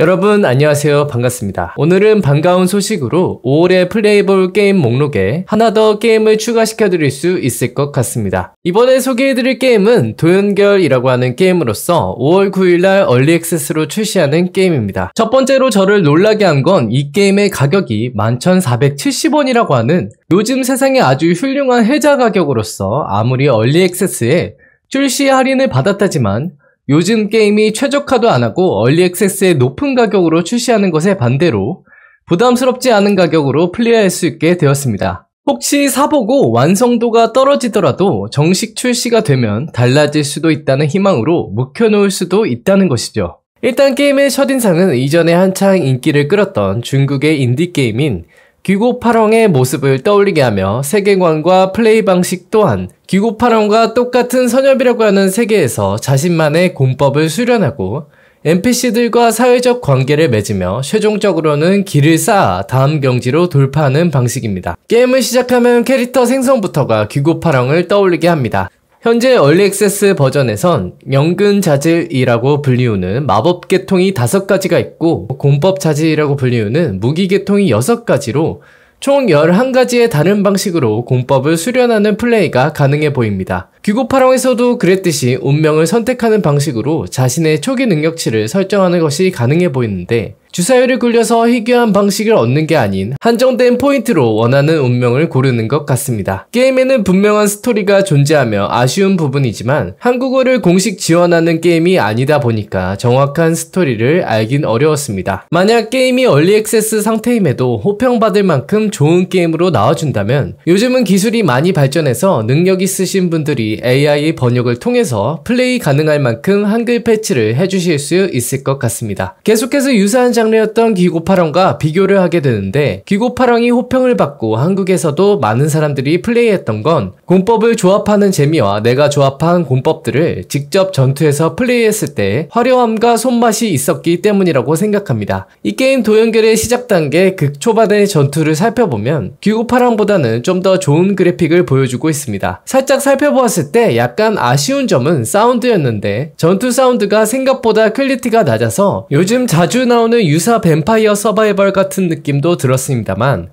여러분 안녕하세요 반갑습니다 오늘은 반가운 소식으로 5월의 플레이볼 게임 목록에 하나 더 게임을 추가시켜 드릴 수 있을 것 같습니다 이번에 소개해 드릴 게임은 도연결이라고 하는 게임으로서 5월 9일날 얼리 액세스로 출시하는 게임입니다 첫 번째로 저를 놀라게 한 건 이 게임의 가격이 11,470원이라고 하는 요즘 세상에 아주 훌륭한 해자 가격으로서 아무리 얼리 액세스에 출시 할인을 받았다지만 요즘 게임이 최적화도 안 하고 얼리 액세스에 높은 가격으로 출시하는 것에 반대로 부담스럽지 않은 가격으로 플레이할 수 있게 되었습니다. 혹시 사보고 완성도가 떨어지더라도 정식 출시가 되면 달라질 수도 있다는 희망으로 묵혀놓을 수도 있다는 것이죠. 일단 게임의 첫인상은 이전에 한창 인기를 끌었던 중국의 인디게임인 귀고파렁의 모습을 떠올리게 하며 세계관과 플레이 방식 또한 기고파람과 똑같은 선협이라고 하는 세계에서 자신만의 공법을 수련하고 NPC들과 사회적 관계를 맺으며 최종적으로는 길을 쌓아 다음 경지로 돌파하는 방식입니다. 게임을 시작하면 캐릭터 생성부터가 귀고파랑을 떠올리게 합니다. 현재 얼리액세스 버전에선 연근자질이라고 불리우는 마법계통이 5가지가 있고 공법자질이라고 불리우는 무기계통이 6가지로 총 11가지의 다른 방식으로 공법을 수련하는 플레이가 가능해 보입니다. 귀고파랑에서도 그랬듯이 운명을 선택하는 방식으로 자신의 초기 능력치를 설정하는 것이 가능해 보이는데 주사위를 굴려서 희귀한 방식을 얻는 게 아닌 한정된 포인트로 원하는 운명을 고르는 것 같습니다. 게임에는 분명한 스토리가 존재하며 아쉬운 부분이지만 한국어를 공식 지원하는 게임이 아니다 보니까 정확한 스토리를 알긴 어려웠습니다. 만약 게임이 얼리액세스 상태임에도 호평받을 만큼 좋은 게임으로 나와준다면 요즘은 기술이 많이 발전해서 능력 있으신 분들이 AI 번역을 통해서 플레이 가능할 만큼 한글 패치를 해주실 수 있을 것 같습니다. 계속해서 유사한 장르였던 귀고파랑과 비교를 하게 되는데 귀고파랑이 호평을 받고 한국에서도 많은 사람들이 플레이했던 건 공법을 조합하는 재미와 내가 조합한 공법들을 직접 전투에서 플레이했을 때 화려함과 손맛이 있었기 때문이라고 생각합니다. 이 게임 도연결의 시작 단계 극초반의 전투를 살펴보면 귀고파랑보다는 좀 더 좋은 그래픽을 보여주고 있습니다. 살짝 살펴보았을 때 약간 아쉬운 점은 사운드였는데 전투 사운드가 생각보다 퀄리티가 낮아서 요즘 자주 나오는 유사 뱀파이어 서바이벌 같은 느낌도 들었습니다만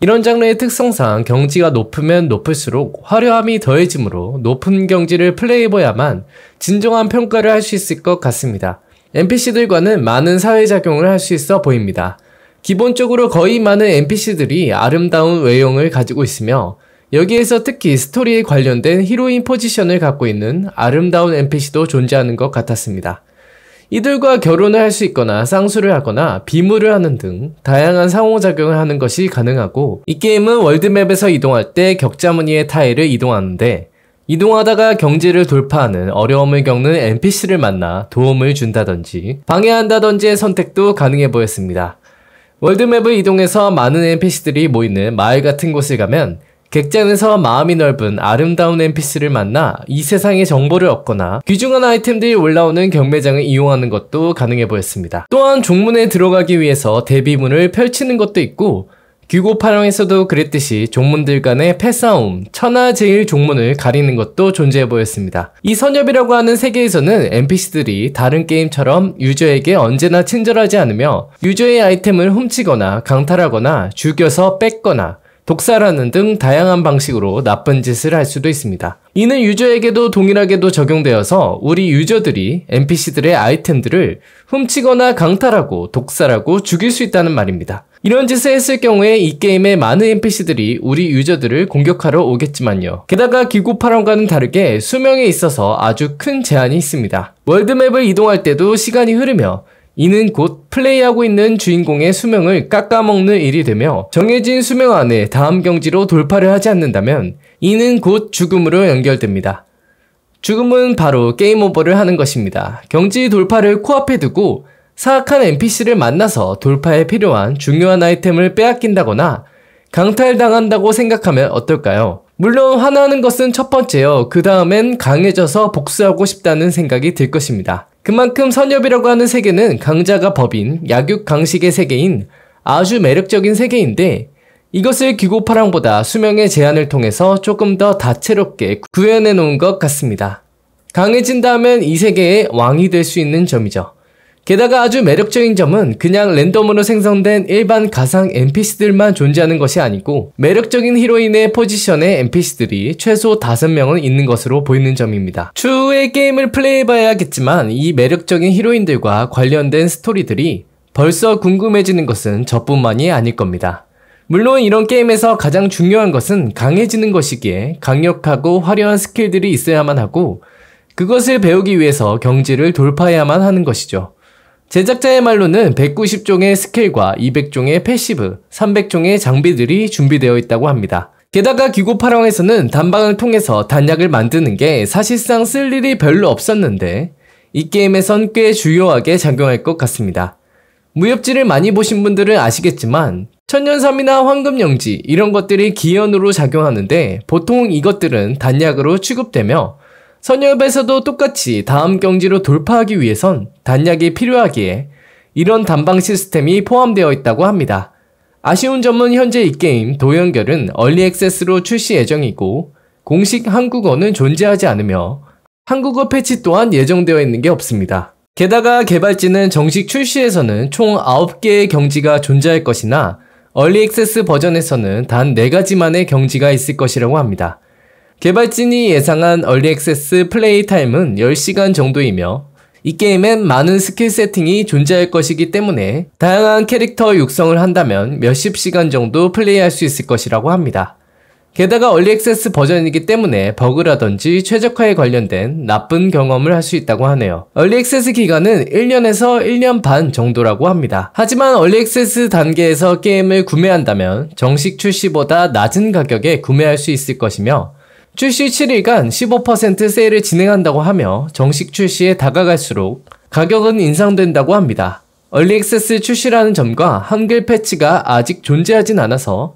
이런 장르의 특성상 경지가 높으면 높을수록 화려함이 더해지므로 높은 경지를 플레이해봐야만 진정한 평가를 할 수 있을 것 같습니다. NPC들과는 많은 사회작용을 할 수 있어 보입니다. 기본적으로 거의 많은 NPC들이 아름다운 외형을 가지고 있으며 여기에서 특히 스토리에 관련된 히로인 포지션을 갖고 있는 아름다운 NPC도 존재하는 것 같았습니다. 이들과 결혼을 할 수 있거나 쌍수를 하거나 비무를 하는 등 다양한 상호작용을 하는 것이 가능하고 이 게임은 월드맵에서 이동할 때 격자무늬의 타일을 이동하는데 이동하다가 경지를 돌파하는 어려움을 겪는 NPC를 만나 도움을 준다던지방해한다던지의 선택도 가능해 보였습니다. 월드맵을 이동해서 많은 NPC들이 모이는 마을 같은 곳을 가면 객장에서 마음이 넓은 아름다운 NPC를 만나 이 세상의 정보를 얻거나 귀중한 아이템들이 올라오는 경매장을 이용하는 것도 가능해 보였습니다. 또한 종문에 들어가기 위해서 대비문을 펼치는 것도 있고 규고파령에서도 그랬듯이 종문들 간의 패싸움, 천하제일 종문을 가리는 것도 존재해 보였습니다. 이 선협이라고 하는 세계에서는 NPC들이 다른 게임처럼 유저에게 언제나 친절하지 않으며 유저의 아이템을 훔치거나 강탈하거나 죽여서 뺏거나 독살하는 등 다양한 방식으로 나쁜 짓을 할 수도 있습니다. 이는 유저에게도 동일하게도 적용되어서 우리 유저들이 NPC들의 아이템들을 훔치거나 강탈하고 독살하고 죽일 수 있다는 말입니다. 이런 짓을 했을 경우에 이게임에 많은 NPC들이 우리 유저들을 공격하러 오겠지만요. 게다가 기구파랑과는 다르게 수명에 있어서 아주 큰 제한이 있습니다. 월드맵을 이동할 때도 시간이 흐르며 이는 곧 플레이하고 있는 주인공의 수명을 깎아먹는 일이 되며 정해진 수명 안에 다음 경지로 돌파를 하지 않는다면 이는 곧 죽음으로 연결됩니다. 죽음은 바로 게임 오버를 하는 것입니다. 경지 돌파를 코앞에 두고 사악한 NPC를 만나서 돌파에 필요한 중요한 아이템을 빼앗긴다거나 강탈당한다고 생각하면 어떨까요? 물론 화나는 것은 첫 번째요. 그 다음엔 강해져서 복수하고 싶다는 생각이 들 것입니다. 그만큼 선엽이라고 하는 세계는 강자가 법인 약육 강식의 세계인 아주 매력적인 세계인데 이것을 귀고파랑보다 수명의 제한을 통해서 조금 더 다채롭게 구현해 놓은 것 같습니다. 강해진다면 이 세계의 왕이 될 수 있는 점이죠. 게다가 아주 매력적인 점은 그냥 랜덤으로 생성된 일반 가상 NPC들만 존재하는 것이 아니고 매력적인 히로인의 포지션의 NPC들이 최소 5명은 있는 것으로 보이는 점입니다. 추후에 게임을 플레이해봐야겠지만 이 매력적인 히로인들과 관련된 스토리들이 벌써 궁금해지는 것은 저뿐만이 아닐 겁니다. 물론 이런 게임에서 가장 중요한 것은 강해지는 것이기에 강력하고 화려한 스킬들이 있어야만 하고 그것을 배우기 위해서 경지를 돌파해야만 하는 것이죠. 제작자의 말로는 190종의 스킬과 200종의 패시브, 300종의 장비들이 준비되어 있다고 합니다. 게다가 기고파랑에서는 단방을 통해서 단약을 만드는 게 사실상 쓸 일이 별로 없었는데 이 게임에선 꽤 주요하게 작용할 것 같습니다. 무협지를 많이 보신 분들은 아시겠지만 천년삼이나 황금영지 이런 것들이 기연으로 작용하는데 보통 이것들은 단약으로 취급되며 선협에서도 똑같이 다음 경지로 돌파하기 위해선 단약이 필요하기에 이런 단방 시스템이 포함되어 있다고 합니다. 아쉬운 점은 현재 이 게임 도연결은 얼리 액세스로 출시 예정이고 공식 한국어는 존재하지 않으며 한국어 패치 또한 예정되어 있는 게 없습니다. 게다가 개발진은 정식 출시에서는 총 9개의 경지가 존재할 것이나 얼리 액세스 버전에서는 단 4가지만의 경지가 있을 것이라고 합니다. 개발진이 예상한 얼리액세스 플레이 타임은 10시간 정도이며 이 게임엔 많은 스킬 세팅이 존재할 것이기 때문에 다양한 캐릭터 육성을 한다면 몇십 시간 정도 플레이할 수 있을 것이라고 합니다. 게다가 얼리액세스 버전이기 때문에 버그라든지 최적화에 관련된 나쁜 경험을 할 수 있다고 하네요. 얼리액세스 기간은 1년에서 1년 반 정도라고 합니다. 하지만 얼리액세스 단계에서 게임을 구매한다면 정식 출시보다 낮은 가격에 구매할 수 있을 것이며 출시 7일간 15% 세일을 진행한다고 하며 정식 출시에 다가갈수록 가격은 인상된다고 합니다. 얼리액세스 출시라는 점과 한글 패치가 아직 존재하진 않아서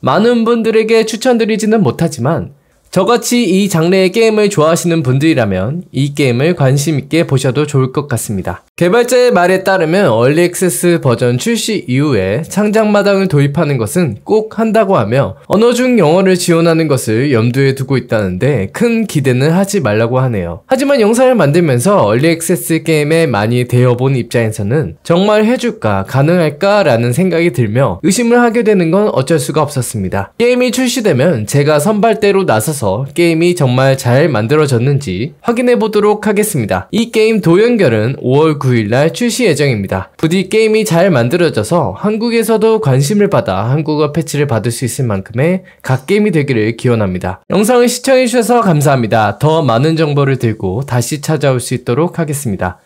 많은 분들에게 추천드리지는 못하지만 저같이 이 장르의 게임을 좋아하시는 분들이라면 이 게임을 관심있게 보셔도 좋을 것 같습니다. 개발자의 말에 따르면 얼리 액세스 버전 출시 이후에 창작마당을 도입하는 것은 꼭 한다고 하며 언어 중 영어를 지원하는 것을 염두에 두고 있다는데 큰 기대는 하지 말라고 하네요. 하지만 영상을 만들면서 얼리 액세스 게임에 많이 되어본 입장에서는 정말 해줄까 가능할까 라는 생각이 들며 의심을 하게 되는 건 어쩔 수가 없었습니다. 게임이 출시되면 제가 선발대로 나서서 게임이 정말 잘 만들어졌는지 확인해 보도록 하겠습니다. 이 게임 도연결은 5월 9일날 출시 예정입니다. 부디 게임이 잘 만들어져서 한국에서도 관심을 받아 한국어 패치를 받을 수 있을 만큼의 각 게임이 되기를 기원합니다. 영상을 시청해주셔서 감사합니다. 더 많은 정보를 들고 다시 찾아올 수 있도록 하겠습니다.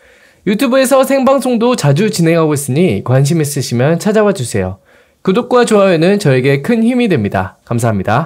유튜브에서 생방송도 자주 진행하고 있으니 관심 있으시면 찾아와 주세요. 구독과 좋아요는 저에게 큰 힘이 됩니다. 감사합니다.